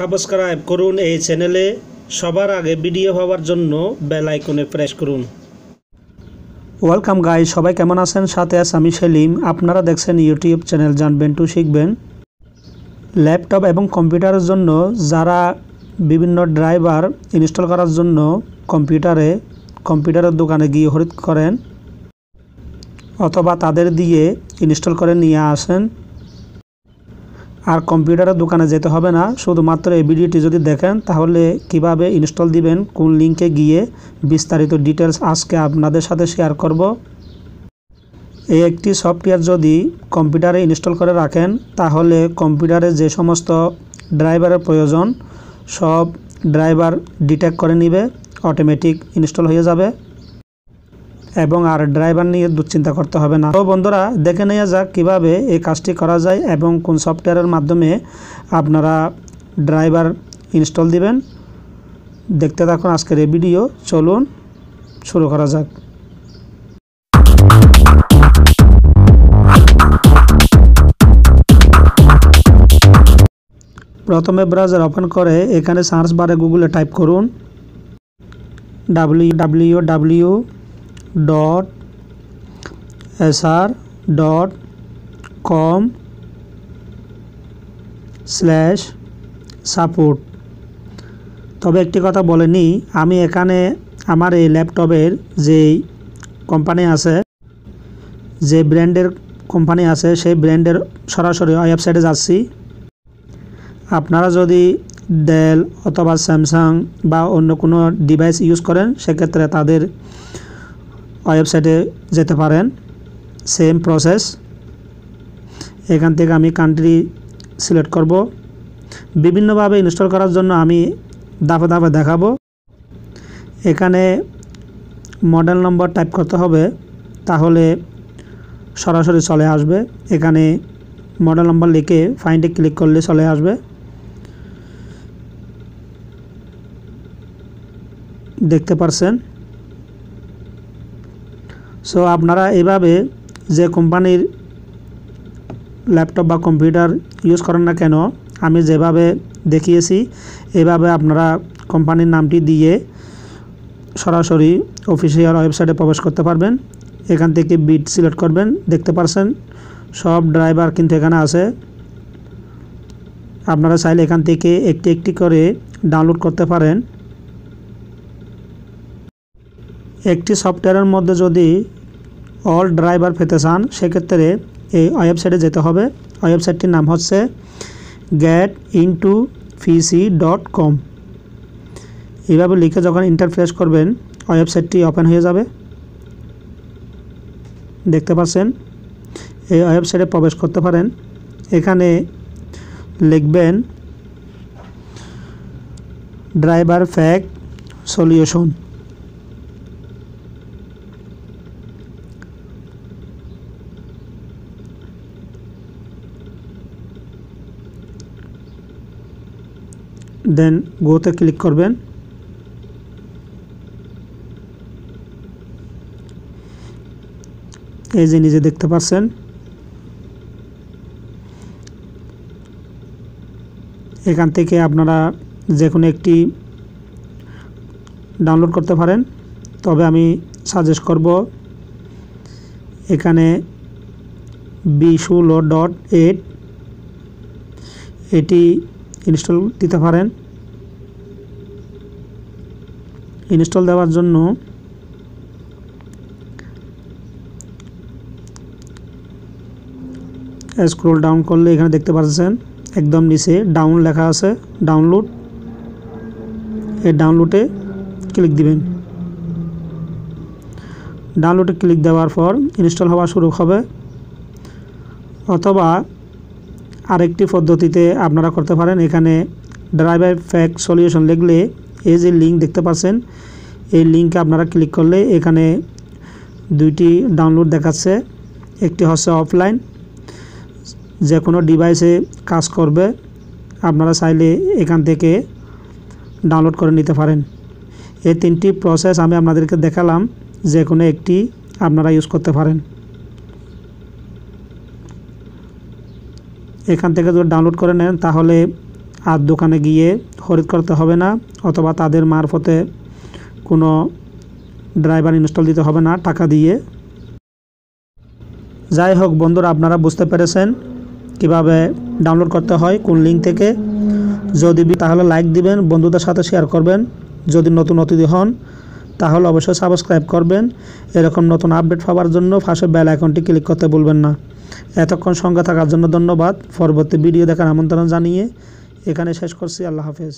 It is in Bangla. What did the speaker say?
সাবস্ক্রাইব করুন এই চ্যানেলে সবার আগে ভিডিও পাওয়ার জন্য বেল আইকনে প্রেস করুন ওয়েলকাম গাই সবাই কেমন আছেন সাথে আছে আমি সেলিম আপনারা দেখছেন ইউটিউব চ্যানেল জানবেন টু শিখবেন ল্যাপটপ এবং কম্পিউটারের জন্য যারা বিভিন্ন ড্রাইভার ইনস্টল করার জন্য কম্পিউটারে কম্পিউটারের দোকানে গিয়ে হরিদ করেন অথবা তাদের দিয়ে ইনস্টল করে নিয়ে আসেন আর কম্পিউটারের দোকানে যেতে হবে না শুধুমাত্র এই ভিডিওটি যদি দেখেন তাহলে কিভাবে ইনস্টল দিবেন কোন লিঙ্কে গিয়ে বিস্তারিত ডিটেলস আজকে আপনাদের সাথে শেয়ার করব এই একটি সফটওয়্যার যদি কম্পিউটারে ইনস্টল করে রাখেন তাহলে কম্পিউটারে যে সমস্ত ড্রাইভারের প্রয়োজন সব ড্রাইভার ডিটেক্ট করে নিবে অটোমেটিক ইনস্টল হয়ে যাবে এবং আর ড্রাইভার নিয়ে দুশ্চিন্তা করতে হবে না তো বন্ধুরা দেখে নেওয়া যাক কীভাবে এই কাজটি করা যায় এবং কোন সফটওয়্যারের মাধ্যমে আপনারা ড্রাইভার ইনস্টল দিবেন দেখতে থাকুন আজকের এই ভিডিও চলুন শুরু করা যাক প্রথমে ব্রাউজার ওপেন করে এখানে সার্চ বারে গুগলে টাইপ করুন W W W dot SR dot com slash support তবে একটি কথা বলেনি আমি এখানে আমার এই ল্যাপটপের যেই কোম্পানি আছে যে ব্র্যান্ডের কোম্পানি আছে সেই ব্র্যান্ডের সরাসরি ওয়েবসাইটে যাচ্ছি আপনারা যদি ডেল অথবা স্যামসাং বা অন্য কোনো ডিভাইস ইউজ করেন সেক্ষেত্রে তাদের ওয়েবসাইটে যেতে পারেন সেম প্রসেস এখান থেকে আমি কান্ট্রি সিলেক্ট করব বিভিন্নভাবে ইনস্টল করার জন্য আমি দাফে দাফে দেখাবো এখানে মডেল নম্বর টাইপ করতে হবে তাহলে সরাসরি চলে আসবে এখানে মডেল নম্বর লিখে ফাইন্ডে ক্লিক করলে চলে আসবে দেখতে পারছেন সো আপনারা এভাবে যে কোম্পানির ল্যাপটপ বা কম্পিউটার ইউজ করেন না কেন আমি যেভাবে দেখিয়েছি এভাবে আপনারা কোম্পানির নামটি দিয়ে সরাসরি অফিসিয়াল ওয়েবসাইটে প্রবেশ করতে পারবেন এখান থেকে বিট সিলেক্ট করবেন দেখতে পারছেন সব ড্রাইভার কিন্তু এখানে আছে আপনারা চাইলে এখান থেকে একটি একটি করে ডাউনলোড করতে পারেন একটি সফটওয়্যারের মধ্যে যদি অল ড্রাইভার পেতে চান সেক্ষেত্রে এই ওয়েবসাইটে যেতে হবে ওয়েবসাইটটির নাম হচ্ছে গ্যাট ইনটু পিসি ডট কম এইভাবে লিখে যখন ইন্টারফ্রেস করবেন ওয়েবসাইটটি ওপেন হয়ে যাবে দেখতে পাচ্ছেন এই ওয়েবসাইটে প্রবেশ করতে পারেন এখানে লিখবেন ড্রাইভার ফ্যাক সলিউশন দেন গোতে ক্লিক করবেন এই যে নিজে দেখতে পাচ্ছেন এখান থেকে আপনারা যে কোনো একটি ডাউনলোড করতে পারেন তবে আমি সাজেস্ট করব এখানে বি ডট এট এটি ইনস্টল দিতে পারেন ইনস্টল দেওয়ার জন্য স্ক্রোল ডাউন করলে এখানে দেখতে পাচ্ছেন একদম নিচে ডাউন লেখা আছে ডাউনলোড এই ডাউনলোডে ক্লিক দিবেন ডাউনলোডে ক্লিক দেওয়ার পর ইনস্টল হওয়া শুরু হবে অথবা আরেকটি পদ্ধতিতে আপনারা করতে পারেন এখানে ড্রাইভার ফ্যাক সলিউশন লিখলে এই যে লিঙ্ক দেখতে পাচ্ছেন এই লিঙ্কে আপনারা ক্লিক করলে এখানে দুইটি ডাউনলোড দেখাচ্ছে একটি হচ্ছে অফলাইন যে কোনো ডিভাইসে কাজ করবে আপনারা চাইলে এখান থেকে ডাউনলোড করে নিতে পারেন এই তিনটি প্রসেস আমি আপনাদেরকে দেখালাম যে কোনো একটি আপনারা ইউজ করতে পারেন এখান থেকে যদি ডাউনলোড করে নেন তাহলে আর দোকানে গিয়ে খরিদ করতে হবে না অথবা তাদের মারফতে কোনো ড্রাইভার ইনস্টল দিতে হবে না টাকা দিয়ে যাই হোক বন্ধুরা আপনারা বুঝতে পেরেছেন কিভাবে ডাউনলোড করতে হয় কোন লিঙ্ক থেকে যদি তাহলে লাইক দিবেন বন্ধুদের সাথে শেয়ার করবেন যদি নতুন অতিথি হন তাহলে অবশ্যই সাবস্ক্রাইব করবেন এরকম নতুন আপডেট পাওয়ার জন্য ফাঁসে বেল আইকনটি ক্লিক করতে ভুলবেন না এতক্ষণ সঙ্গে থাকার জন্য ধন্যবাদ পরবর্তী ভিডিও দেখার আমন্ত্রণ জানিয়ে এখানে শেষ করছি আল্লাহ হাফেজ